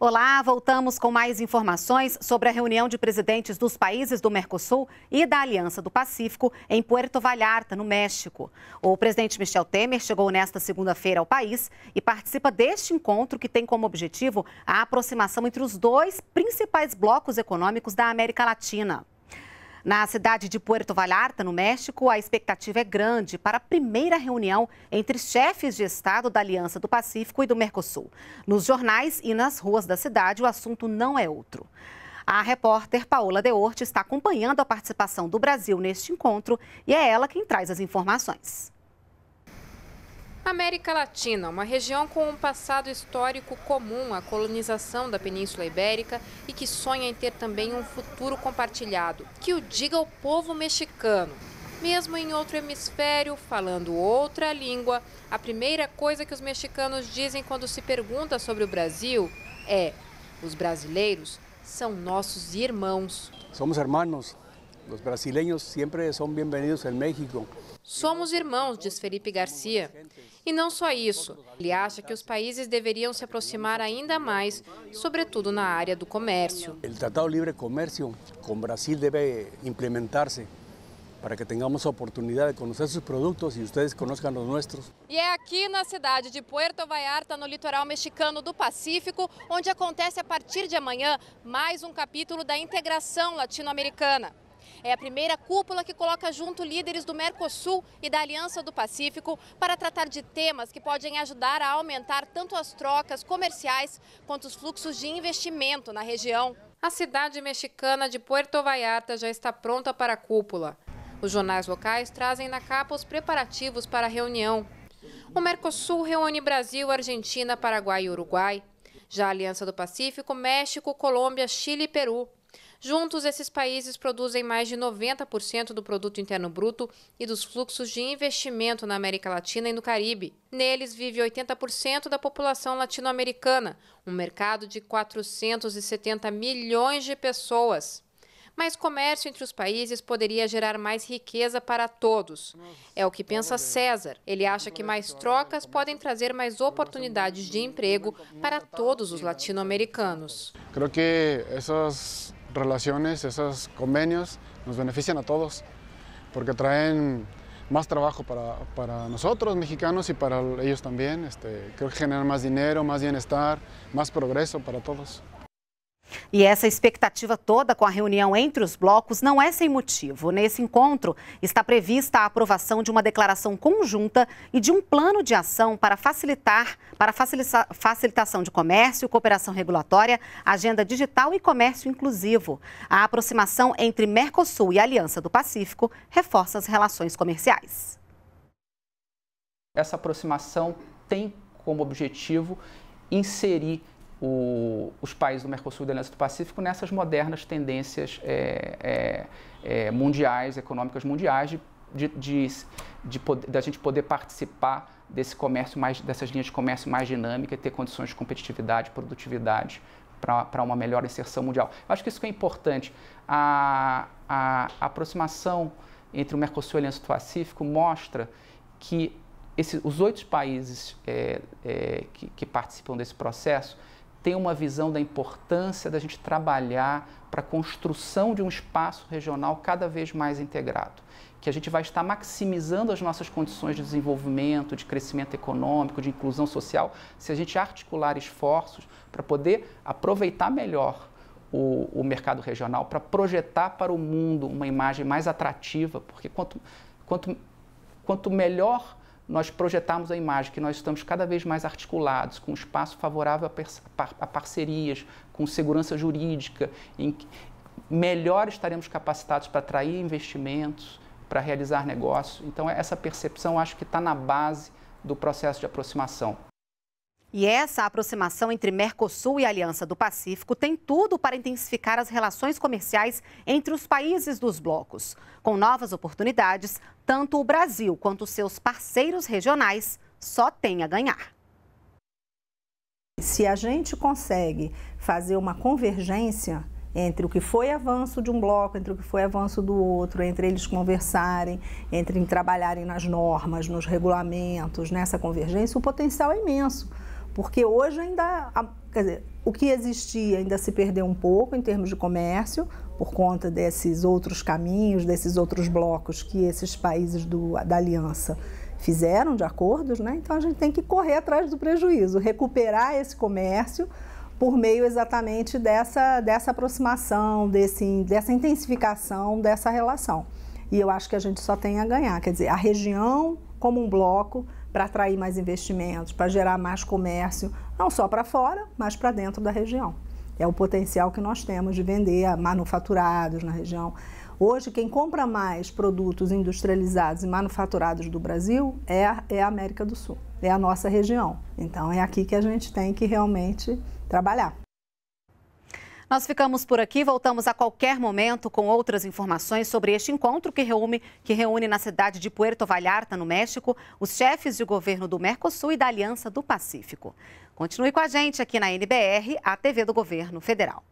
Olá, voltamos com mais informações sobre a reunião de presidentes dos países do Mercosul e da Aliança do Pacífico em Puerto Vallarta, no México. O presidente Michel Temer chegou nesta segunda-feira ao país e participa deste encontro que tem como objetivo a aproximação entre os dois principais blocos econômicos da América Latina. Na cidade de Puerto Vallarta, no México, a expectativa é grande para a primeira reunião entre chefes de Estado da Aliança do Pacífico e do Mercosul. Nos jornais e nas ruas da cidade, o assunto não é outro. A repórter Paola Deorte está acompanhando a participação do Brasil neste encontro e é ela quem traz as informações. América Latina, uma região com um passado histórico comum à colonização da Península Ibérica e que sonha em ter também um futuro compartilhado, que o diga o povo mexicano. Mesmo em outro hemisfério, falando outra língua, a primeira coisa que os mexicanos dizem quando se pergunta sobre o Brasil é: os brasileiros são nossos irmãos. Somos irmãos. Os brasileiros sempre são bem-vindos em México. Somos irmãos, diz Felipe Garcia. E não só isso. Ele acha que os países deveriam se aproximar ainda mais, sobretudo na área do comércio. O Tratado de Livre Comércio com o Brasil deve implementar-se para que tenhamos a oportunidade de conhecer seus produtos e vocês conheçam os nossos. E é aqui na cidade de Puerto Vallarta, no litoral mexicano do Pacífico, onde acontece a partir de amanhã mais um capítulo da integração latino-americana. É a primeira cúpula que coloca junto líderes do Mercosul e da Aliança do Pacífico para tratar de temas que podem ajudar a aumentar tanto as trocas comerciais quanto os fluxos de investimento na região. A cidade mexicana de Puerto Vallarta já está pronta para a cúpula. Os jornais locais trazem na capa os preparativos para a reunião. O Mercosul reúne Brasil, Argentina, Paraguai e Uruguai. Já a Aliança do Pacífico, México, Colômbia, Chile e Peru. Juntos, esses países produzem mais de 90% do produto interno bruto e dos fluxos de investimento na América Latina e no Caribe. Neles vive 80% da população latino-americana, um mercado de 470 milhões de pessoas mas comércio entre os países poderia gerar mais riqueza para todos. É o que pensa César. Ele acha que mais trocas podem trazer mais oportunidades de emprego para todos os latino-americanos. Creo que essas relaciones, esos convenios nos benefician a todos, porque traen más trabajo para, nosotros mexicanos y para ellos también. Este, creo que generan más dinero, más bienestar, más progreso para todos. E essa expectativa toda com a reunião entre os blocos não é sem motivo. Nesse encontro, está prevista a aprovação de uma declaração conjunta e de um plano de ação para facilitar para facilitação de comércio, cooperação regulatória, agenda digital e comércio inclusivo. A aproximação entre Mercosul e Aliança do Pacífico reforça as relações comerciais. Essa aproximação tem como objetivo inserir o, os países do Mercosul e da Aliança do Pacífico nessas modernas tendências é, é, é, mundiais, econômicas mundiais, de, de, de, de da gente poder participar desse comércio mais, dessas linhas de comércio mais dinâmica e ter condições de competitividade, produtividade para uma melhor inserção mundial. Eu acho que isso que é importante. A, a, a, aproximação entre o Mercosul e a Aliança do Pacífico mostra que esse, os oito países é, é, que, que participam desse processo tem uma visão da importância da gente trabalhar para a construção de um espaço regional cada vez mais integrado. Que a gente vai estar maximizando as nossas condições de desenvolvimento, de crescimento econômico, de inclusão social, se a gente articular esforços para poder aproveitar melhor o, o mercado regional, para projetar para o mundo uma imagem mais atrativa, porque quanto, quanto, quanto melhor nós projetarmos a imagem que nós estamos cada vez mais articulados, com espaço favorável a, parcerias, com segurança jurídica, em que melhor estaremos capacitados para atrair investimentos, para realizar negócios. Então, essa percepção acho que está na base do processo de aproximação. E essa aproximação entre Mercosul e Aliança do Pacífico tem tudo para intensificar as relações comerciais entre os países dos blocos. Com novas oportunidades, tanto o Brasil quanto seus parceiros regionais só têm a ganhar. Se a gente consegue fazer uma convergência entre o que foi avanço de um bloco, entre o que foi avanço do outro, entre eles conversarem, entre trabalharem nas normas, nos regulamentos, nessa convergência, o potencial é imenso. Porque hoje ainda, quer dizer, o que existia ainda se perdeu um pouco em termos de comércio, por conta desses outros caminhos, desses outros blocos que esses países do, da aliança fizeram de acordos, né? Então a gente tem que correr atrás do prejuízo, recuperar esse comércio por meio exatamente dessa, dessa aproximação, desse, dessa intensificação dessa relação. E eu acho que a gente só tem a ganhar, quer dizer, a região como um bloco para atrair mais investimentos, para gerar mais comércio, não só para fora, mas para dentro da região. É o potencial que nós temos de vender manufaturados na região. Hoje, quem compra mais produtos industrializados e manufaturados do Brasil é a, é a América do Sul, é a nossa região. Então, é aqui que a gente tem que realmente trabalhar. Nós ficamos por aqui, voltamos a qualquer momento com outras informações sobre este encontro que reúne, que reúne na cidade de Puerto Vallarta, no México, os chefes de governo do Mercosul e da Aliança do Pacífico. Continue com a gente aqui na NBR, a TV do Governo Federal.